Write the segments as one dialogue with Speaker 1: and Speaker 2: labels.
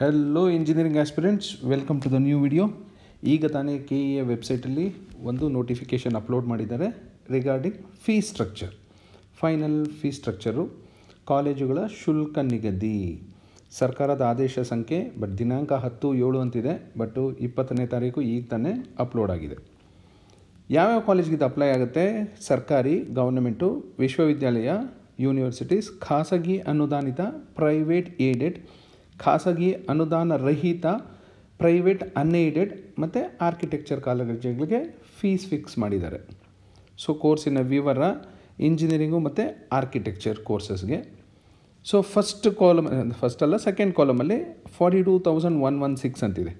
Speaker 1: hello engineering aspirants welcome to the new video ಈಗ ತಾನೇ K E A ವೆಬ್ಸೈಟಲ್ಲಿ ಒಂದು ನೋಟಿಫಿಕೇಷನ್ ಅಪ್ಲೋಡ್ ಮಾಡಿದ್ದಾರೆ regarding fee structure final fee structure ಕಾಲೇಜುಗಳ ಶುಲ್ಕ ನಿಗದಿ ಸರ್ಕಾರದ ಆದೇಶ ಸಂಖ್ಯೆ ಬಟ್ ದಿನಾಂಕ ಹತ್ತು ಏಳು ಅಂತಿದೆ ಬಟ್ಟು ಇಪ್ಪತ್ತನೇ ತಾರೀಕು ಈಗ ತಾನೇ ಅಪ್ಲೋಡ್ ಆಗಿದೆ ಯಾವ್ಯಾವ ಕಾಲೇಜ್ಗೆ ಇದು ಅಪ್ಲೈ ಆಗುತ್ತೆ ಸರ್ಕಾರಿ ಗೌರ್ನಮೆಂಟು ವಿಶ್ವವಿದ್ಯಾಲಯ ಯೂನಿವರ್ಸಿಟೀಸ್ ಖಾಸಗಿ ಅನುದಾನಿತ ಪ್ರೈವೇಟ್ ಏಡೆಡ್ ಖಾಸಗಿ ಅನುದಾನ ರಹಿತ ಪ್ರೈವೇಟ್ ಅನ್ಏಡೆಡ್ ಮತ್ತು ಆರ್ಕಿಟೆಕ್ಚರ್ ಕಾಲೇಜುಗಳಿಗೆ ಫೀಸ್ ಫಿಕ್ಸ್ ಮಾಡಿದ್ದಾರೆ ಸೊ ಕೋರ್ಸಿನ ವಿವರ ಇಂಜಿನಿಯರಿಂಗು ಮತ್ತು ಆರ್ಕಿಟೆಕ್ಚರ್ ಕೋರ್ಸಸ್ಗೆ ಸೊ ಫಸ್ಟ್ ಕಾಲಮ್ ಫಸ್ಟ್ ಅಲ್ಲ ಸೆಕೆಂಡ್ ಕಾಲಮಲ್ಲಿ forty two thousand one one six ಅಂತಿದೆ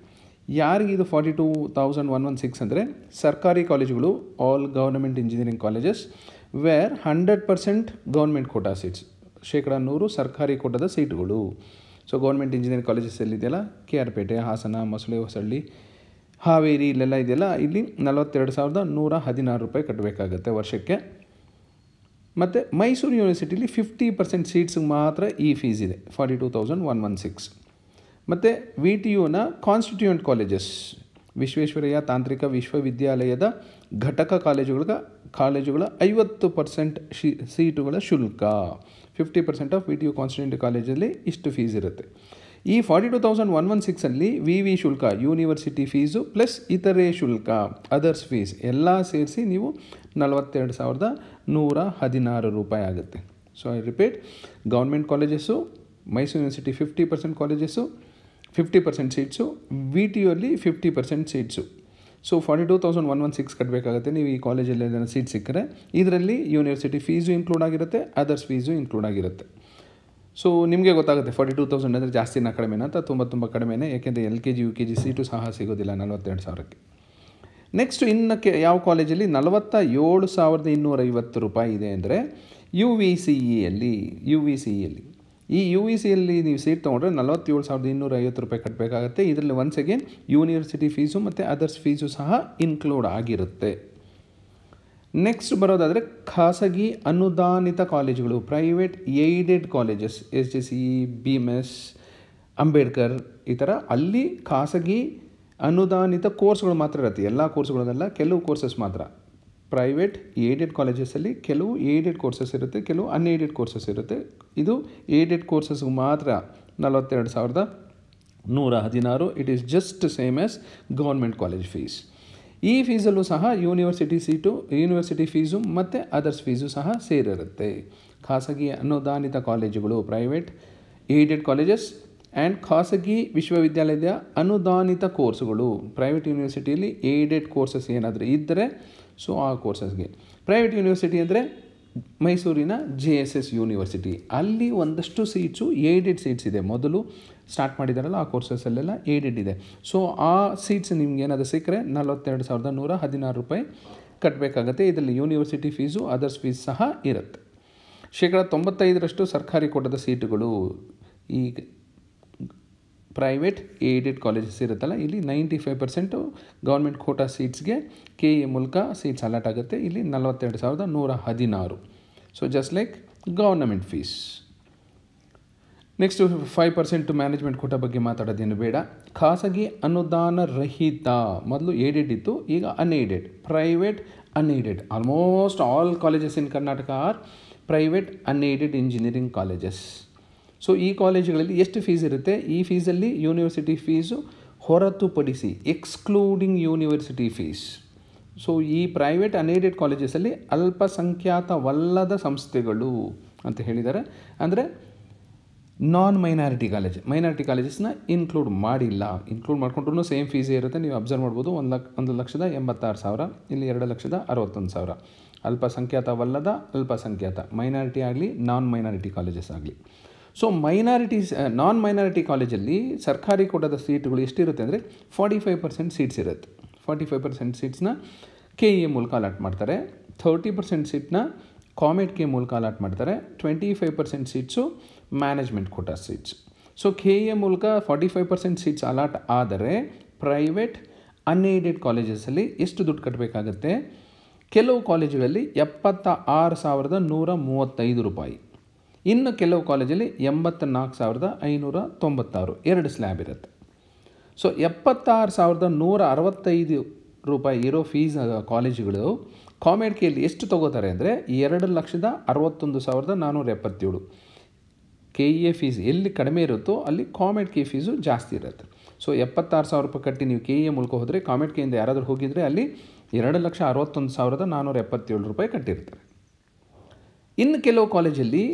Speaker 1: ಯಾರಿಗೆ ಇದು forty two thousand one one six ಅಂದರೆ ಸರ್ಕಾರಿ ಕಾಲೇಜುಗಳು all government engineering colleges were hundred percent government quota seats ಶೇಕಡ ನೂರು ಸರ್ಕಾರಿ ಕೋಟಾದ ಸೀಟ್ಗಳು ಸೊ ಗೌರ್ಮೆಂಟ್ ಇಂಜಿನಿಯರಿಂಗ್ ಕಾಲೇಜಸ್ ಎಲ್ಲಿದೆಯಲ್ಲ ಕೆ ಆರ್ ಪೇಟೆ ಹಾಸನ ಮೊಸಳೆ ಹೊಸಳ್ಳಿ ಹಾವೇರಿ ಇಲ್ಲೆಲ್ಲ ಇದೆಯಲ್ಲ ಇಲ್ಲಿ ನಲವತ್ತೆರಡು ಸಾವಿರದ ನೂರ ಹದಿನಾರು ರೂಪಾಯಿ ಕಟ್ಟಬೇಕಾಗತ್ತೆ ವರ್ಷಕ್ಕೆ ಮತ್ತು ಮೈಸೂರು ಯೂನಿವರ್ಸಿಟಿಲಿ ಫಿಫ್ಟಿ ಪರ್ಸೆಂಟ್ ಸೀಟ್ಸಿಗೆ ಮಾತ್ರ ಈ ಫೀಸ್ ಇದೆ forty two thousand one one six ಮತ್ತು ವಿ ಟಿ ಯುನ ಕಾನ್ಸ್ಟಿಟ್ಯೂಂಟ್ ಕಾಲೇಜಸ್ ವಿಶ್ವೇಶ್ವರಯ್ಯ ತಾಂತ್ರಿಕ ವಿಶ್ವವಿದ್ಯಾಲಯದ ಘಟಕ ಕಾಲೇಜುಗಳಿಗೆ ಕಾಲೇಜುಗಳ ಐವತ್ತು ಪರ್ಸೆಂಟ್ ಶಿ ಸೀಟುಗಳ ಶುಲ್ಕ fifty percent of V T U constituent ಕಾಲೇಜಲ್ಲಿ ಇಷ್ಟು ಫೀಸ್ ಇರುತ್ತೆ ಈ forty two thousand one one ಸಿಕ್ಸಲ್ಲಿ ವಿ ವಿ ಶುಲ್ಕ ಯೂನಿವರ್ಸಿಟಿ ಫೀಸು ಪ್ಲಸ್ ಇತರೆ ಶುಲ್ಕ ಅದರ್ಸ್ ಫೀಸ್ ಎಲ್ಲ ಸೇರಿಸಿ ನೀವು ನಲವತ್ತೆರಡು ಸಾವಿರದ ನೂರ ಹದಿನಾರು ರೂಪಾಯಿ ಆಗುತ್ತೆ so I repeat government colleges Mysore university fifty percent colleges fifty percent seats V T U ಅಲ್ಲಿ fifty percent seats so forty two thousand one one six ಕಟ್ಟಬೇಕಾಗುತ್ತೆ ನೀವು ಈ ಕಾಲೇಜಲ್ಲಿ ಏನಾದ್ರು ಸೀಟ್ ಸಿಕ್ಕರೆ ಇದರಲ್ಲಿ ಯೂನಿವರ್ಸಿಟಿ ಫೀಸು ಇನ್ಕ್ಲೂಡ್ ಆಗಿರುತ್ತೆ ಅದರ್ಸ್ ಫೀಸು ಇನ್ಕ್ಲೂಡ್ ಆಗಿರುತ್ತೆ ಸೊ ನಿಮಗೆ ಗೊತ್ತಾಗುತ್ತೆ ಫಾರ್ಟಿ ಟೂ ತೌಸಂಡ್ ಅಂದರೆ ಜಾಸ್ತಿನ ಕಡಿಮೆನ ಅಂತ ತುಂಬ ತುಂಬ ಕಡಿಮೆನೇ ಏಕೆಂದರೆ L K G U K G seat ಸಹ ಸಿಗೋದಿಲ್ಲ ನಲವತ್ತೆರಡು ಸಾವಿರಕ್ಕೆ ನೆಕ್ಸ್ಟ್ ಇನ್ನಕ್ಕೆ ಯಾವ ಕಾಲೇಜಲ್ಲಿ ನಲವತ್ತ ಏಳು ಸಾವಿರದ ಇನ್ನೂರೈವತ್ತು ರೂಪಾಯಿ ಇದೆ ಅಂದರೆ ಯು ವಿ ಸಿ ಇಯಲ್ಲಿ e ಯು ವಿ ಸಿ ಇಯಲ್ಲಿ e ಈ ಯು ವಿ ಸಿಯಲ್ಲಿ ನೀವು ಸೀಟ್ ತೊಗೊಂಡ್ರೆ ನಲವತ್ತೇಳು ಸಾವಿರದ ಇನ್ನೂರ ಐವತ್ತು ರೂಪಾಯಿ ಕಟ್ಟಬೇಕಾಗತ್ತೆ ಇದರಲ್ಲಿ ಒನ್ಸ್ ಅಗೇನ್ ಯೂನಿವರ್ಸಿಟಿ ಫೀಸು ಮತ್ತು ಅದರ್ಸ್ ಫೀಸು ಸಹ ಇನ್ಕ್ಲೂಡ್ ಆಗಿರುತ್ತೆ ನೆಕ್ಸ್ಟ್ ಬರೋದಾದರೆ ಖಾಸಗಿ ಅನುದಾನಿತ ಕಾಲೇಜುಗಳು private aided colleges S G C B M S Ambedkar ಈ ಥರ ಅಲ್ಲಿ ಖಾಸಗಿ ಅನುದಾನಿತ ಕೋರ್ಸ್ಗಳು ಮಾತ್ರ ಇರುತ್ತೆ ಎಲ್ಲ ಕೋರ್ಸ್ಗಳನ್ನೆಲ್ಲ ಕೆಲವು ಕೋರ್ಸಸ್ ಮಾತ್ರ ಪ್ರೈವೇಟ್ ಏಡೆಡ್ ಕಾಲೇಜಸ್ಸಲ್ಲಿ ಕೆಲವು ಏಡೆಡ್ ಕೋರ್ಸಸ್ ಇರುತ್ತೆ ಕೆಲವು ಅನ್ಏಡೆಡ್ ಕೋರ್ಸಸ್ ಇರುತ್ತೆ ಇದು ಏಡೆಡ್ ಕೋರ್ಸಸ್ಗೆ ಮಾತ್ರ ನಲವತ್ತೆರಡು ಸಾವಿರದ ನೂರ ಹದಿನಾರು it is just same as government college fees ಈ ಫೀಸಲ್ಲೂ ಸಹ ಯೂನಿವರ್ಸಿಟಿ ಸೀಟು ಯೂನಿವರ್ಸಿಟಿ ಫೀಸು ಮತ್ತು ಅದರ್ಸ್ ಫೀಸು ಸಹ ಸೇರಿರುತ್ತೆ ಖಾಸಗಿ ಅನುದಾನಿತ ಕಾಲೇಜುಗಳು ಪ್ರೈವೇಟ್ ಏಡೆಡ್ ಕಾಲೇಜಸ್ ಆ್ಯಂಡ್ ಖಾಸಗಿ ವಿಶ್ವವಿದ್ಯಾಲಯದ ಅನುದಾನಿತ ಕೋರ್ಸ್ಗಳು ಪ್ರೈವೇಟ್ ಯೂನಿವರ್ಸಿಟಿಯಲ್ಲಿ ಏಡೆಡ್ ಕೋರ್ಸಸ್ ಏನಾದರೂ ಇದ್ದರೆ ಸೊ ಆ ಕೋರ್ಸಸ್ಗೆ ಪ್ರೈವೇಟ್ ಯೂನಿವರ್ಸಿಟಿ ಅಂದರೆ ಮೈಸೂರಿನ ಜೆ ಎಸ್ ಎಸ್ ಯೂನಿವರ್ಸಿಟಿ ಅಲ್ಲಿ ಒಂದಷ್ಟು ಸೀಟ್ಸು ಏಡೆಡ್ ಸೀಟ್ಸ್ ಇದೆ ಮೊದಲು ಸ್ಟಾರ್ಟ್ ಮಾಡಿದಾರಲ್ಲ ಆ ಕೋರ್ಸಸಲ್ಲೆಲ್ಲ ಏಡೆಡ್ ಇದೆ ಸೊ ಆ ಸೀಟ್ಸ್ ನಿಮ್ಗೆ ಏನಾದರೂ ಸಿಕ್ಕರೆ ನಲವತ್ತೆರಡು ಸಾವಿರದ ನೂರ ಹದಿನಾರು ರೂಪಾಯಿ ಕಟ್ಟಬೇಕಾಗತ್ತೆ ಇದರಲ್ಲಿ ಯೂನಿವರ್ಸಿಟಿ ಫೀಸು ಅದರ್ಸ್ ಫೀಸ್ ಸಹ ಇರುತ್ತೆ ಶೇಕಡ ತೊಂಬತ್ತೈದರಷ್ಟು ಸರ್ಕಾರಿ ಕೋಟದ ಸೀಟುಗಳು ಈಗ ಪ್ರೈವೇಟ್ ಏಡೆಡ್ ಕಾಲೇಜಸ್ ಇರುತ್ತಲ್ಲ ಇಲ್ಲಿ ninety five percent government quota ಸೀಟ್ಸ್ಗೆ ಕೆ ಎ ಮೂಲಕ ಸೀಟ್ಸ್ ಅಲಾಟ್ ಆಗುತ್ತೆ ಇಲ್ಲಿ ನಲವತ್ತೆರಡು ಸಾವಿರದ ನೂರ ಹದಿನಾರು so just like government fees next five percent management quota ಬಗ್ಗೆ ಮಾತಾಡೋದೇನು ಬೇಡ ಖಾಸಗಿ ಅನುದಾನ ರಹಿತ ಮೊದಲು ಏಡೆಡ್ ಇತ್ತು ಈಗ unaided private unaided almost all colleges in Karnataka are private unaided engineering colleges so ಈ ಕಾಲೇಜುಗಳಲ್ಲಿ ಎಷ್ಟು ಫೀಸ್ ಇರುತ್ತೆ ಈ ಫೀಸಲ್ಲಿ ಯೂನಿವರ್ಸಿಟಿ ಫೀಸು ಹೊರತುಪಡಿಸಿ ಎಕ್ಸ್ಕ್ಲೂಡಿಂಗ್ ಯೂನಿವರ್ಸಿಟಿ ಫೀಸ್ ಸೊ ಈ ಪ್ರೈವೇಟ್ ಅನ್ಏಡೆಡ್ ಕಾಲೇಜಸ್ಸಲ್ಲಿ ಅಲ್ಪಸಂಖ್ಯಾತವಲ್ಲದ ಸಂಸ್ಥೆಗಳು ಅಂತ ಹೇಳಿದ್ದಾರೆ ಅಂದರೆ ನಾನ್ ಮೈನಾರಿಟಿ ಕಾಲೇಜ್ ಮೈನಾರಿಟಿ ಕಾಲೇಜಸ್ನ ಇನ್ಕ್ಲೂಡ್ ಮಾಡಿಲ್ಲ ಇನ್ಕ್ಲೂಡ್ ಮಾಡಿಕೊಂಡ್ರೂ ಸೇಮ್ ಫೀಸೇ ಇರುತ್ತೆ ನೀವು ಅಬ್ಸರ್ವ್ ಮಾಡ್ಬೋದು ಒಂದು ಲಕ್ ಒಂದು ಲಕ್ಷದ ಎಂಬತ್ತಾರು ಸಾವಿರ ಇಲ್ಲಿ ಎರಡು ಲಕ್ಷದ ಅರವತ್ತೊಂದು ಸಾವಿರ ಅಲ್ಪಸಂಖ್ಯಾತವಲ್ಲದ ಅಲ್ಪಸಂಖ್ಯಾತ ಮೈನಾರಿಟಿ ಆಗಲಿ ನಾನ್ ಮೈನಾರಿಟಿ ಕಾಲೇಜಸ್ ಆಗಲಿ ಸೊ ಮೈನಾರಿಟೀಸ್ ನಾನ್ ಮೈನಾರಿಟಿ ಕಾಲೇಜಲ್ಲಿ ಸರ್ಕಾರಿ ಕೋಟದ ಸೀಟ್ಗಳು ಎಷ್ಟಿರುತ್ತೆ ಅಂದರೆ ಫಾರ್ಟಿ ಫೈವ್ ಪರ್ಸೆಂಟ್ ಸೀಟ್ಸ್ ಇರುತ್ತೆ ಫಾರ್ಟಿ ಫೈವ್ ಪರ್ಸೆಂಟ್ ಸೀಟ್ಸ್ನ ಕೆ ಇ ಎ ಮೂಲಕ ಅಲಾಟ್ ಮಾಡ್ತಾರೆ ಥರ್ಟಿ ಪರ್ಸೆಂಟ್ ಸೀಟ್ನ ಕೆ ಮೂಲಕ ಅಲಾಟ್ ಮಾಡ್ತಾರೆ twenty five percent seats management quota seats so K A ಮೂಲಕ forty five percent seats allot ಆದರೆ ಪ್ರೈವೇಟ್ ಅನ್ಏಡೆಡ್ ಕಾಲೇಜಸಲ್ಲಿ ಎಷ್ಟು ದುಡ್ಡು ಕಟ್ಟಬೇಕಾಗತ್ತೆ ಕೆಲವು ಕಾಲೇಜುಗಳಲ್ಲಿ ಎಪ್ಪತ್ತ ಆರು ಸಾವಿರದ ನೂರ ಮೂವತ್ತೈದು ರೂಪಾಯಿ ಇನ್ನು ಕೆಲವು ಕಾಲೇಜಲ್ಲಿ ಎಂಬತ್ತ ನಾಲ್ಕು ಸಾವಿರದ ಐನೂರ ತೊಂಬತ್ತಾರು ಎರಡು ಸ್ಲ್ಯಾಬ್ ಇರುತ್ತೆ ಸೊ ಎಪ್ಪತ್ತಾರು ಸಾವಿರದ ನೂರ ಅರವತ್ತೈದು ರೂಪಾಯಿ ಇರೋ ಫೀಸ್ ಕಾಲೇಜುಗಳು ಕಾಮೆಡ್ ಎಷ್ಟು ತಗೋತಾರೆ ಅಂದರೆ ಎರಡು ಲಕ್ಷದ ಅರವತ್ತೊಂದು ಸಾವಿರದ ನಾನ್ನೂರ ಎಪ್ಪತ್ತೇಳು ಕೆ ಇ ಎ ಫೀಸ್ ಎಲ್ಲಿ ಕಡಿಮೆ ಇರುತ್ತೋ ಅಲ್ಲಿ ಕಾಮೆಡ್ ಕೆ ಫೀಸು ಜಾಸ್ತಿ ಇರುತ್ತೆ ಸೊ ಎಪ್ಪತ್ತಾರು ಸಾವಿರ ರೂಪಾಯಿ ಕಟ್ಟಿ ನೀವು ಕೆ ಇ ಎ ಮೂಲಕ ಹೋದರೆ ಕಾಮೆಡ್ ಕೆಯಿಂದ ಯಾರಾದರೂ ಹೋಗಿದರೆ ಅಲ್ಲಿ ಎರಡು ಲಕ್ಷ ಅರವತ್ತೊಂದು ಸಾವಿರದ ನಾನ್ನೂರ ಎಪ್ಪತ್ತೇಳು ರೂಪಾಯಿ ಕಟ್ಟಿರ್ತಾರೆ ಇನ್ನು ಕೆಲವು ಕಾಲೇಜಲ್ಲಿ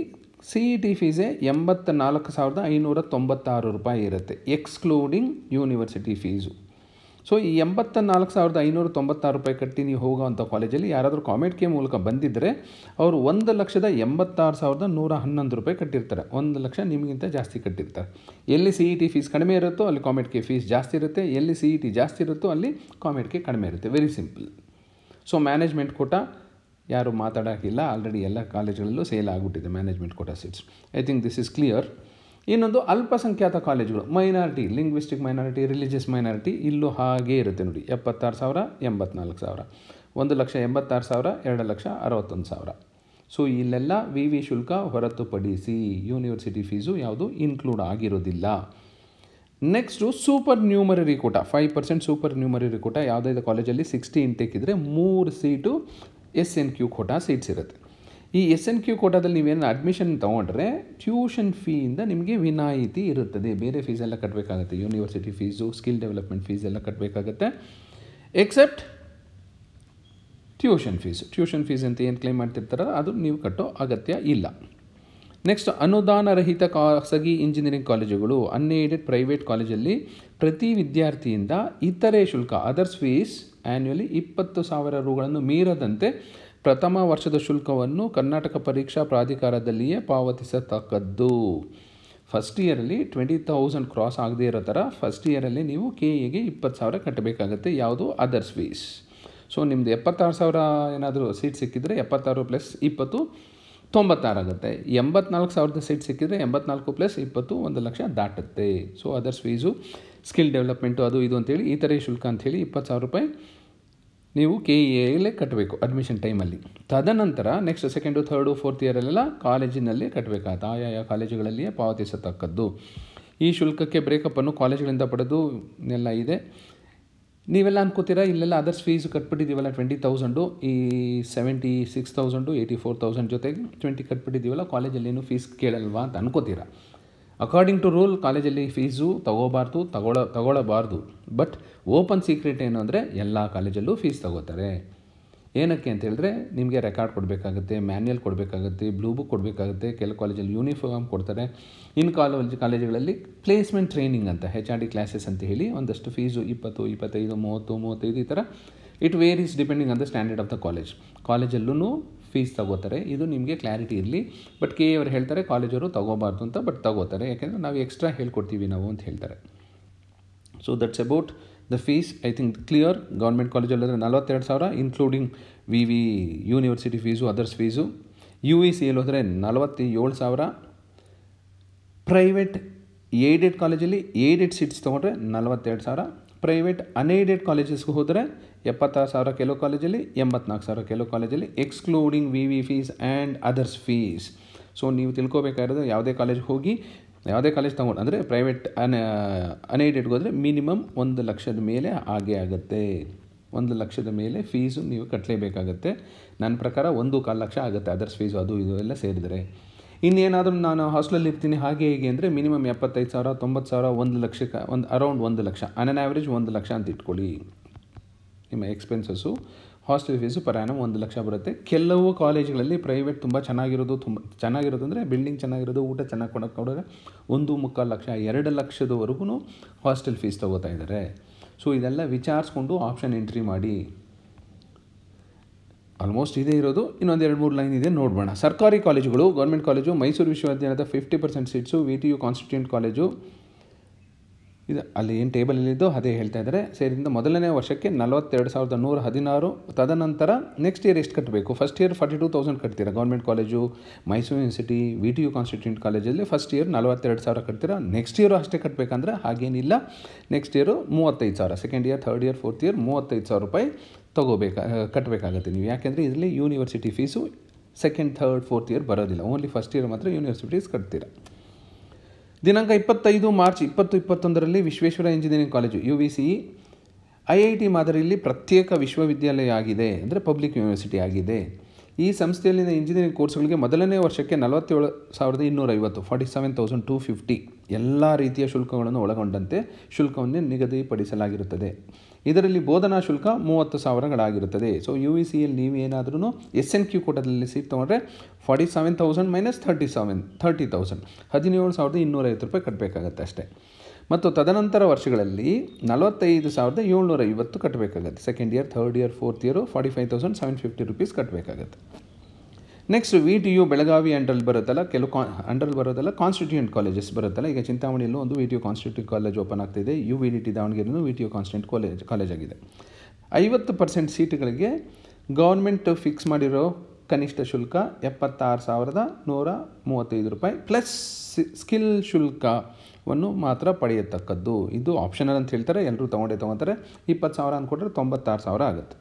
Speaker 1: ಸಿ ಇ e ಟಿ ಫೀಸೇ ಎಂಬತ್ತ ನಾಲ್ಕು ಸಾವಿರದ ಐನೂರ ತೊಂಬತ್ತಾರು ರೂಪಾಯಿ ಇರುತ್ತೆ ಎಕ್ಸ್ಕ್ಲೂಡಿಂಗ್ ಯೂನಿವರ್ಸಿಟಿ ಫೀಸು ಸೊ ಈ ಎಂಬತ್ತ ನಾಲ್ಕು ಸಾವಿರದ ಐನೂರ ತೊಂಬತ್ತಾರು ರೂಪಾಯಿ ಕಟ್ಟಿ ನೀವು ಹೋಗುವಂಥ ಕಾಲೇಜಲ್ಲಿ ಯಾರಾದರೂ ಕಾಮೆಂಟ್ ಮೂಲಕ ಬಂದಿದ್ದರೆ ಅವರು ಒಂದು ಲಕ್ಷದ ಎಂಬತ್ತಾರು ಸಾವಿರದ ನೂರ ಹನ್ನೊಂದು ರೂಪಾಯಿ ಕಟ್ಟಿರ್ತಾರೆ ಒಂದು ಲಕ್ಷ ನಿಮಗಿಂತ ಜಾಸ್ತಿ ಕಟ್ಟಿರ್ತಾರೆ ಎಲ್ಲಿ ಸಿ ಇ ಟಿ ಫೀಸ್ ಕಡಿಮೆ ಇರುತ್ತೋ ಅಲ್ಲಿ ಕಾಮೆಂಟ್ ಫೀಸ್ ಜಾಸ್ತಿ ಇರುತ್ತೆ ಎಲ್ಲಿ ಸಿ ಇ ಟಿ ಜಾಸ್ತಿ ಇರುತ್ತೋ ಅಲ್ಲಿ ಕಾಮೆಂಟ್ ಕಡಿಮೆ ಇರುತ್ತೆ very simple so management quota ಯಾರು ಮಾತಾಡೋಕ್ಕಿಲ್ಲ ಆಲ್ರೆಡಿ ಎಲ್ಲ ಕಾಲೇಜ್ಗಳಲ್ಲೂ ಸೇಲ್ ಆಗಿಬಿಟ್ಟಿದೆ management quota seats I think this is clear ಇನ್ನೊಂದು ಅಲ್ಪಸಂಖ್ಯಾತ ಕಾಲೇಜ್ಗಳು minority linguistic minority religious minority ಇಲ್ಲೂ ಹಾಗೇ ಇರುತ್ತೆ ನೋಡಿ ಎಪ್ಪತ್ತಾರು ಸಾವಿರ ಎಂಬತ್ನಾಲ್ಕು ಸಾವಿರ ಒಂದು ಲಕ್ಷ ಎಂಬತ್ತಾರು ಸಾವಿರ ಎರಡು ಲಕ್ಷ ಅರವತ್ತೊಂದು ಸಾವಿರ ಸೊ ಇಲ್ಲೆಲ್ಲ ವಿ ವಿ ಶುಲ್ಕ ಹೊರತುಪಡಿಸಿ ಯೂನಿವರ್ಸಿಟಿ ಫೀಸು ಯಾವುದು ಇನ್ಕ್ಲೂಡ್ ಆಗಿರೋದಿಲ್ಲ next supernumerary quota five percent supernumerary quota ಯಾವುದೇ ಕಾಲೇಜಲ್ಲಿ ಸಿಕ್ಸ್ಟಿ ಇಂಟೇಕ್ ಇದ್ದರೆ ಮೂರು seat S N Q quota seats ಇರುತ್ತೆ ಈ ಎಸ್ ಎನ್ ಕ್ಯೂ ಕೋಟಾದಲ್ಲಿ ನೀವೇನು ಅಡ್ಮಿಷನ್ ತೊಗೊಂಡ್ರೆ ಟ್ಯೂಷನ್ ಫೀಯಿಂದ ನಿಮಗೆ ವಿನಾಯಿತಿ ಇರುತ್ತದೆ ಬೇರೆ ಫೀಸ್ ಕಟ್ಟಬೇಕಾಗುತ್ತೆ university fees skill development fees ಎಲ್ಲ ಕಟ್ಟಬೇಕಾಗತ್ತೆ except tuition fees tuition fees ಅಂತ ಏನು ಕ್ಲೇಮ್ ಮಾಡ್ತಿರ್ತಾರೋ ಅದು ನೀವು ಕಟ್ಟೋ ಅಗತ್ಯ ಇಲ್ಲ ನೆಕ್ಸ್ಟ್ ಅನುದಾನ ರಹಿತ ಖಾಸಗಿ ಇಂಜಿನಿಯರಿಂಗ್ ಕಾಲೇಜುಗಳು ಅನ್ಏಡೆಡ್ ಪ್ರೈವೇಟ್ ಕಾಲೇಜಲ್ಲಿ ಪ್ರತಿ ವಿದ್ಯಾರ್ಥಿಯಿಂದ ಇತರೆ ಶುಲ್ಕ ಅದರ್ಸ್ ಫೀಸ್ ಆ್ಯನ್ಯುಲಿ ಇಪ್ಪತ್ತು ಸಾವಿರ ರುಗಳನ್ನು ಮೀರದಂತೆ ಪ್ರಥಮ ವರ್ಷದ ಶುಲ್ಕವನ್ನು ಕರ್ನಾಟಕ ಪರೀಕ್ಷಾ ಪ್ರಾಧಿಕಾರದಲ್ಲಿಯೇ ಪಾವತಿಸತಕ್ಕದ್ದು ಫಸ್ಟ್ ಇಯರಲ್ಲಿ ಟ್ವೆಂಟಿ ತೌಸಂಡ್ ಕ್ರಾಸ್ ಆಗದೇ ಇರೋ ಥರ ಫಸ್ಟ್ ಇಯರಲ್ಲಿ ನೀವು ಕೆ ಎಗೆ ಇಪ್ಪತ್ತು ಸಾವಿರ ಕಟ್ಟಬೇಕಾಗುತ್ತೆ ಯಾವುದು ಅದರ್ಸ್ ಫೀಸ್ ಸೊ ನಿಮ್ಮದು ಎಪ್ಪತ್ತಾರು ಸಾವಿರ ಏನಾದರೂ ಸೀಟ್ ಸಿಕ್ಕಿದರೆ ಎಪ್ಪತ್ತಾರು ಪ್ಲಸ್ ಇಪ್ಪತ್ತು ತೊಂಬತ್ತಾರಾಗುತ್ತೆ ಎಂಬತ್ನಾಲ್ಕು ಸಾವಿರದ ಸೀಟ್ ಸಿಕ್ಕಿದರೆ ಎಂಬತ್ನಾಲ್ಕು ಪ್ಲಸ್ ಇಪ್ಪತ್ತು ಒಂದು ಲಕ್ಷ ದಾಟುತ್ತೆ so others fees skill development ಅದು ಇದು ಅಂತೇಳಿ ಈ ಥರ ಶುಲ್ಕ ಅಂಥೇಳಿ ಇಪ್ಪತ್ತು ಸಾವಿರ ರೂಪಾಯಿ ನೀವು ಕೆ ಇ e ಎಲ್ಲೇ ಕಟ್ಟಬೇಕು ಅಡ್ಮಿಷನ್ ಟೈಮಲ್ಲಿ ತದನಂತರ ನೆಕ್ಸ್ಟ್ ಸೆಕೆಂಡು ಥರ್ಡು ಫೋರ್ತ್ ಇಯರಲ್ಲೆಲ್ಲ ಕಾಲೇಜಿನಲ್ಲಿ ಕಟ್ಟಬೇಕಾದ ಆಯಾ ಕಾಲೇಜುಗಳಲ್ಲಿಯೇ ಪಾವತಿಸತಕ್ಕದ್ದು ಈ ಶುಲ್ಕಕ್ಕೆ ಬ್ರೇಕಪ್ಪನ್ನು ಕಾಲೇಜುಗಳಿಂದ ಪಡೆದು ಎಲ್ಲ ಇದೆ ನೀವೆಲ್ಲ ಅನ್ಕೋತೀರಾ ಇಲ್ಲೆಲ್ಲ ಅದರ್ಸ್ ಫೀಸ್ ಕಟ್ಬಿಟ್ಟಿದ್ದೀವಲ್ಲ ಟ್ವೆಂಟಿ ತೌಸಂಡು ಈ seventy six thousand eighty four thousand ಜೊತೆಗೆ ಟ್ವೆಂಟಿ ಕಟ್ಬಿಟ್ಟಿದ್ದೀವಲ್ಲ ಕಾಲೇಜಲ್ಲಿ ಏನು ಫೀಸ್ ಕೇಳಲ್ವಾ ಅಂತ ಅನ್ಕೋತೀರಾ ಅಕಾರ್ಡಿಂಗ್ ಟು ರೂಲ್ ಕಾಲೇಜಲ್ಲಿ ಫೀಸು ತಗೋಬಾರ್ದು ತಗೊಳ ತಗೊಳ್ಳಬಾರ್ದು ಬಟ್ ಓಪನ್ ಸೀಕ್ರೆಟ್ ಏನು ಅಂದರೆ ಎಲ್ಲ ಕಾಲೇಜಲ್ಲೂ ಫೀಸ್ ತಗೋತಾರೆ ಏನಕ್ಕೆ ಅಂತ ಹೇಳಿದ್ರೆ ನಿಮಗೆ ರೆಕಾರ್ಡ್ ಕೊಡಬೇಕಾಗುತ್ತೆ ಮ್ಯಾನ್ಯಲ್ ಕೊಡಬೇಕಾಗುತ್ತೆ ಬ್ಲೂ ಬುಕ್ ಕೊಡಬೇಕಾಗುತ್ತೆ ಕೆಲವು ಕಾಲೇಜಲ್ಲಿ ಯೂನಿಫಾರ್ಮ್ ಕೊಡ್ತಾರೆ ಇನ್ನು ಕಾಲೇಜ್ ಕಾಲೇಜುಗಳಲ್ಲಿ ಪ್ಲೇಸ್ಮೆಂಟ್ ಟ್ರೈನಿಂಗ್ ಅಂತ ಹೆಚ್ ಆರ್ ಡಿ ಕ್ಲಾಸಸ್ ಅಂತ ಹೇಳಿ ಒಂದಷ್ಟು ಫೀಸು ಇಪ್ಪತ್ತು ಇಪ್ಪತ್ತೈದು ಮೂವತ್ತು ಮೂವತ್ತೈದು ಈ ಥರ it varies depending on the standard of the college ಕಾಲೇಜಲ್ಲೂ ಫೀಸ್ ತಗೋತಾರೆ ಇದು ನಿಮಗೆ ಕ್ಲಾರಿಟಿ ಇರಲಿ ಬಟ್ ಕೆ ಅವ್ರು ಹೇಳ್ತಾರೆ ಕಾಲೇಜವರು ತಗೋಬಾರ್ದು ಅಂತ ಬಟ್ ತಗೋತಾರೆ ಯಾಕೆಂದರೆ ನಾವು ಎಕ್ಸ್ಟ್ರಾ ಹೇಳ್ಕೊಡ್ತೀವಿ ನಾವು ಅಂತ ಹೇಳ್ತಾರೆ so that's about the fees I think clear government ಕಾಲೇಜಲ್ಲಿ ನಲವತ್ತೆರಡು ಸಾವಿರ including V V university fees others fees U E C ಎಲ್ಲಿ ಹೋದರೆ ನಲವತ್ತೇಳು ಸಾವಿರ ಪ್ರೈವೇಟ್ ಏಡೆಡ್ ಕಾಲೇಜಲ್ಲಿ ಏಡೆಡ್ ಸೀಟ್ಸ್ ತೊಗೊಂಡ್ರೆ ನಲವತ್ತೆರಡು ಸಾವಿರ ಪ್ರೈವೇಟ್ ಅನ್ಏಡೆಡ್ ಕಾಲೇಜಸ್ಗೆ ಹೋದರೆ ಎಪ್ಪತ್ತಾರು ಸಾವಿರ ಕೆಲವು ಕಾಲೇಜಲ್ಲಿ ಎಂಬತ್ನಾಲ್ಕು ಸಾವಿರ ಕೆಲವು ಕಾಲೇಜಲ್ಲಿ excluding V V fees and others fees so ನೀವು ತಿಳ್ಕೊಬೇಕಾಗಿರೋದು ಯಾವುದೇ ಕಾಲೇಜ್ಗೆ ಹೋಗಿ ಯಾವುದೇ ಕಾಲೇಜ್ ತಗೊಂಡು ಅಂದರೆ ಪ್ರೈವೇಟ್ ಅನ್ ಅನ್ಏಡೆಡ್ಗೆ ಹೋದರೆ ಮಿನಿಮಮ್ ಒಂದು ಲಕ್ಷದ ಮೇಲೆ ಹಾಗೆ ಆಗುತ್ತೆ ಒಂದು ಲಕ್ಷದ ಮೇಲೆ ಫೀಸು ನೀವು ಕಟ್ಟಲೇಬೇಕಾಗತ್ತೆ ನನ್ನ ಪ್ರಕಾರ ಒಂದು ಕಾಲು ಲಕ್ಷ ಆಗುತ್ತೆ ಅದರ್ಸ್ ಫೀಸು ಅದು ಇದು ಎಲ್ಲ ಸೇರಿದರೆ ಇನ್ನೇನಾದರೂ ನಾನು ಹಾಸ್ಟೆಲಲ್ಲಿ ಇರ್ತೀನಿ ಹಾಗೆ ಹೀಗೆ ಅಂದರೆ ಮಿನಿಮಮ್ ಎಪ್ಪತ್ತೈದು ಸಾವಿರ ತೊಂಬತ್ತು ಸಾವಿರ ಒಂದು ಲಕ್ಷಕ್ಕೆ ಒಂದು ಅರೌಂಡ್ ಒಂದು ಲಕ್ಷ ಆನ್ ಆನ್ ಆ್ಯಾವ್ರೇಜ್ ಒಂದು ಲಕ್ಷ ಅಂತ ಇಟ್ಕೊಳ್ಳಿ ನಿಮ್ಮ ಎಕ್ಸ್ಪೆನ್ಸಸ್ಸು ಹಾಸ್ಟೆಲ್ ಫೀಸು ಪ್ರಯಾಣ ಒಂದು ಲಕ್ಷ ಬರುತ್ತೆ ಕೆಲವು ಕಾಲೇಜುಗಳಲ್ಲಿ ಪ್ರೈವೇಟ್ ತುಂಬ ಚೆನ್ನಾಗಿರೋದು ತುಂಬ ಚೆನ್ನಾಗಿರೋದು ಅಂದರೆ ಬಿಲ್ಡಿಂಗ್ ಚೆನ್ನಾಗಿರೋದು ಊಟ ಚೆನ್ನಾಗಿ ಕೊಡೋಕೆ ನೋಡಿದ್ರೆ ಒಂದು ಮುಕ್ಕಾಲು ಲಕ್ಷ ಎರಡು ಲಕ್ಷದವರೆಗೂ ಹಾಸ್ಟೆಲ್ ಫೀಸ್ ತೊಗೋತಾ ಇದ್ದಾರೆ ಸೊ ಇದೆಲ್ಲ ವಿಚಾರಿಸ್ಕೊಂಡು ಆಪ್ಷನ್ ಎಂಟ್ರಿ ಮಾಡಿ ಆಲ್ಮೋಸ್ಟ್ ಇದೇ ಇರೋದು ಇನ್ನೊಂದು ಎರಡು ಮೂರು ಲೈನ್ ಇದೆ ನೋಡಬೋಣ ಸರ್ಕಾರಿ ಕಾಲೇಜುಗಳು ಗೌರ್ಮೆಂಟ್ ಕಾಲೇಜು ಮೈಸೂರು ವಿಶ್ವವಿದ್ಯಾಲಯದ fifty percent seats V T U constituent college ಇದು ಅಲ್ಲಿ ಏನು ಟೇಬಲಲ್ಲಿದ್ದೋ ಅದೇ ಹೇಳ್ತಾ ಇದ್ದಾರೆ ಸೇರಿದ ಮೊದಲನೇ ವರ್ಷಕ್ಕೆ ನಲವತ್ತೆರಡು ಸಾವಿರದ ನೂರ ಹದಿನಾರು ತದನಂತರ ನೆಕ್ಸ್ಟ್ ಇಯರ್ ಎಷ್ಟು ಕಟ್ಟಬೇಕು first year forty two thousand ಕಟ್ತೀರಾ government college Mysore university V T U constituent ಕಾಲೇಜಲ್ಲಿ ಫಸ್ಟ್ ಇಯರ್ ನಲವತ್ತೆರಡು ಸಾವಿರ ಕಟ್ತೀರಾ ನೆಕ್ಸ್ಟ್ ಇಯರು ಅಷ್ಟೇ ಕಟ್ಟಬೇಕಂದ್ರೆ ಹಾಗೇನಿಲ್ಲ ನೆಕ್ಸ್ಟ್ ಇಯರು ಮೂವತ್ತೈದು ಸಾವಿರ second year third year fourth year ಮೂವತ್ತೈದು ಸಾವಿರ ರೂಪಾಯಿ ತಗೋಬೇಕಾ ಕಟ್ಟಬೇಕಾಗತ್ತೆ ನೀವು ಯಾಕೆಂದರೆ ಇದರಲ್ಲಿ university fees second third fourth year ಬರೋದಿಲ್ಲ ಓನ್ಲಿ ಫಸ್ಟ್ ಇಯರ್ ಮಾತ್ರ ಯೂನಿವರ್ಸಿಟೀಸ್ ಕಟ್ತೀರಾ ದಿನಾಂಕ ಇಪ್ಪತ್ತೈದು ಮಾರ್ಚ್ ಇಪ್ಪತ್ತು ಇಪ್ಪತ್ತೊಂದರಲ್ಲಿ Visvesvara engineering college U V C I I T ಮಾದರಿಯಲ್ಲಿ ಪ್ರತ್ಯೇಕ ವಿಶ್ವವಿದ್ಯಾಲಯ ಆಗಿದೆ ಅಂದರೆ ಪಬ್ಲಿಕ್ ಯೂನಿವರ್ಸಿಟಿ ಆಗಿದೆ ಈ ಸಂಸ್ಥೆಯಲ್ಲಿನ ಇಂಜಿನಿಯರಿಂಗ್ ಕೋರ್ಸ್ಗಳಿಗೆ ಮೊದಲನೇ ವರ್ಷಕ್ಕೆ ನಲವತ್ತೇಳು ಸಾವಿರದ ಇನ್ನೂರೈವತ್ತು forty seven thousand two fifty ಎಲ್ಲ ರೀತಿಯ ಶುಲ್ಕಗಳನ್ನು ಒಳಗೊಂಡಂತೆ ಶುಲ್ಕವನ್ನು ನಿಗದಿಪಡಿಸಲಾಗಿರುತ್ತದೆ ಇದರಲ್ಲಿ ಬೋಧನಾ ಶುಲ್ಕ ಮೂವತ್ತು ಸಾವಿರಗಳಾಗಿರುತ್ತದೆ ಸೊ ಯು ವಿ ಸಿ ಎಲ್ಲಿ ನೀವು ಏನಾದ್ರೂ ಎಸ್ ಎನ್ ಕ್ಯೂ ಕೋಟದಲ್ಲಿ ಸೀಟ್ ತೊಗೊಂಡ್ರೆ forty seven thousand minus thirty seven thirty thousand ಹದಿನೇಳು ಸಾವಿರದ ಇನ್ನೂರೈವತ್ತು ರೂಪಾಯಿ ಕಟ್ಟಬೇಕಾಗತ್ತೆ ಅಷ್ಟೇ ಮತ್ತು ತದನಂತರ ವರ್ಷಗಳಲ್ಲಿ ನಲವತ್ತೈದು ಸಾವಿರದ ಏಳ್ನೂರ ಐವತ್ತು ಕಟ್ಟಬೇಕಾಗತ್ತೆ second year third year fourth year forty five thousand seven fifty rupees ಕಟ್ಟಬೇಕಾಗತ್ತೆ next V T U Belagavi ಅಂಡ್ರಲ್ಲಿ ಬರುತ್ತಲ್ಲ ಕೆಲವು ಕಾ ಅಂಡ್ರಲ್ಲಿ ಬರೋದಲ್ಲ ಕಾನ್ಸ್ಟಿಟ್ಯೂಂಟ್ ಕಾಲೇಜಸ್ ಬರುತ್ತಲ್ಲ ಈಗ ಚಿಂತಾಮಣಿಯಲ್ಲೂ ಒಂದು V T U constituent college open ಆಗ್ತಿದೆ ಯು ವಿ ಡಿ ಟಿ ದಾವಣಗೆರೆಯೂ V T U constituent college college ಆಗಿದೆ ಐವತ್ತು ಪರ್ಸೆಂಟ್ ಸೀಟುಗಳಿಗೆ ಗೌರ್ಮೆಂಟ್ ಫಿಕ್ಸ್ ಮಾಡಿರೋ ಕನಿಷ್ಠ ಶುಲ್ಕ ಎಪ್ಪತ್ತಾರು ಸಾವಿರದ ನೂರ ಮೂವತ್ತೈದು ರೂಪಾಯಿ ಪ್ಲಸ್ ಸ್ಕಿಲ್ ಶುಲ್ಕವನ್ನು ಮಾತ್ರ ಪಡೆಯತಕ್ಕದ್ದು ಇದು ಆಪ್ಷನಲ್ ಅಂತ ಹೇಳ್ತಾರೆ ಎಲ್ಲರೂ ತೊಗೊಂಡೇ ತೊಗೊತಾರೆ ಇಪ್ಪತ್ತು ಸಾವಿರ ಅಂದ್ಕೊಟ್ರೆ ತೊಂಬತ್ತಾರು ಸಾವಿರ ಆಗುತ್ತೆ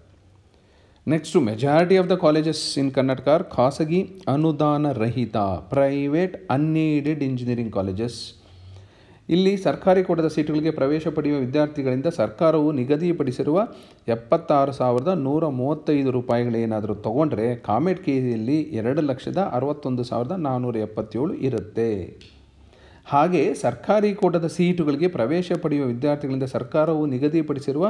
Speaker 1: next majority of the colleges in Karnataka are ಖಾಸಗಿ ಅನುದಾನ ರಹಿತ ಪ್ರೈವೇಟ್ ಅನ್ನೀಡೆಡ್ ಇಂಜಿನಿಯರಿಂಗ್ ಕಾಲೇಜಸ್ ಇಲ್ಲಿ ಸರ್ಕಾರಿ ಕೋಟದ ಸೀಟುಗಳಿಗೆ ಪ್ರವೇಶ ಪಡೆಯುವ ವಿದ್ಯಾರ್ಥಿಗಳಿಂದ ಸರ್ಕಾರವು ನಿಗದಿಪಡಿಸಿರುವ ಎಪ್ಪತ್ತಾರು ಸಾವಿರದ ನೂರ ಮೂವತ್ತೈದು ರೂಪಾಯಿಗಳೇನಾದರೂ ತೊಗೊಂಡ್ರೆ ಕಾಮೆಡ್ ಕೇರಿಯಲ್ಲಿ ಎರಡು ಲಕ್ಷದ ಅರವತ್ತೊಂದು ಸಾವಿರದ ನಾನ್ನೂರ ಎಪ್ಪತ್ತೇಳು ಇರುತ್ತೆ ಹಾಗೆ ಸರ್ಕಾರಿ ಕೋಟದ ಸೀಟುಗಳಿಗೆ ಪ್ರವೇಶ ಪಡೆಯುವ ವಿದ್ಯಾರ್ಥಿಗಳಿಂದ ಸರ್ಕಾರವು ನಿಗದಿಪಡಿಸಿರುವ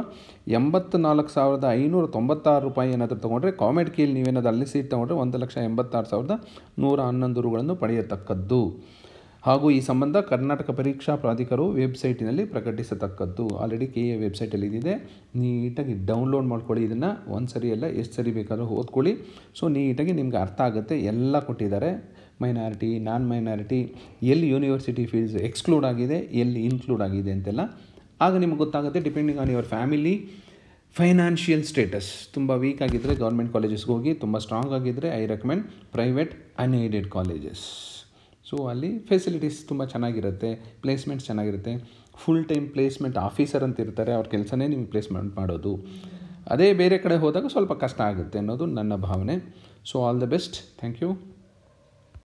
Speaker 1: ಎಂಬತ್ತು ನಾಲ್ಕು ಸಾವಿರದ ಐನೂರ ತೊಂಬತ್ತಾರು ರೂಪಾಯಿ ಏನಾದರೂ ತೊಗೊಂಡ್ರೆ ಕಾಮೆಡ್ ಕೀಲ್ ನೀವೇನಾದರೂ ಅಲ್ಲಿ ಸೀಟ್ ತೊಗೊಂಡ್ರೆ ಒಂದು ಲಕ್ಷ ಎಂಬತ್ತಾರು ಸಾವಿರದ ನೂರ ಹನ್ನೊಂದು ರೂಗಳನ್ನು ಪಡೆಯತಕ್ಕದ್ದು ಹಾಗೂ ಈ ಸಂಬಂಧ ಕರ್ನಾಟಕ ಪರೀಕ್ಷಾ ಪ್ರಾಧಿಕಾರವು ವೆಬ್ಸೈಟಿನಲ್ಲಿ ಪ್ರಕಟಿಸತಕ್ಕದ್ದು ಆಲ್ರೆಡಿ ಕೆ ಎ ವೆಬ್ಸೈಟಲ್ಲಿ ಇದಿದೆ ನೀಟಾಗಿ ಡೌನ್ಲೋಡ್ ಮಾಡ್ಕೊಳ್ಳಿ ಇದನ್ನು ಒಂದು ಸರಿ ಎಲ್ಲ ಎಷ್ಟು ಸರಿ ಬೇಕಾದರೂ ಓದ್ಕೊಳ್ಳಿ ಸೊ ನೀಟಾಗಿ ನಿಮ್ಗೆ ಅರ್ಥ ಆಗುತ್ತೆ ಎಲ್ಲ ಕೊಟ್ಟಿದ್ದಾರೆ ಮೈನಾರಿಟಿ ನಾನ್ ಮೈನಾರಿಟಿ ಎಲ್ಲಿ ಯೂನಿವರ್ಸಿಟಿ ಫೀಸ್ ಎಕ್ಸ್ಕ್ಲೂಡ್ ಆಗಿದೆ ಎಲ್ಲಿ ಇನ್ಕ್ಲೂಡ್ ಆಗಿದೆ ಅಂತೆಲ್ಲ ಆಗ ನಿಮ್ಗೆ ಗೊತ್ತಾಗುತ್ತೆ depending on your family financial status ತುಂಬ ವೀಕ್ ಆಗಿದ್ದರೆ ಗೌರ್ಮೆಂಟ್ ಕಾಲೇಜಸ್ಗೆ ಹೋಗಿ ತುಂಬ ಸ್ಟ್ರಾಂಗ್ ಆಗಿದ್ದರೆ I recommend private unaided colleges so ಅಲ್ಲಿ ಫೆಸಿಲಿಟೀಸ್ ತುಂಬ ಚೆನ್ನಾಗಿರುತ್ತೆ ಪ್ಲೇಸ್ಮೆಂಟ್ಸ್ ಚೆನ್ನಾಗಿರುತ್ತೆ ಫುಲ್ ಟೈಮ್ ಪ್ಲೇಸ್ಮೆಂಟ್ ಆಫೀಸರ್ ಅಂತ ಇರ್ತಾರೆ ಅವ್ರ ಕೆಲಸನೇ ನಿಮಗೆ ಪ್ಲೇಸ್ಮೆಂಟ್ ಮಾಡೋದು ಅದೇ ಬೇರೆ ಕಡೆ ಹೋದಾಗ ಸ್ವಲ್ಪ ಕಷ್ಟ ಆಗುತ್ತೆ ಅನ್ನೋದು ನನ್ನ ಭಾವನೆ so all the best thank you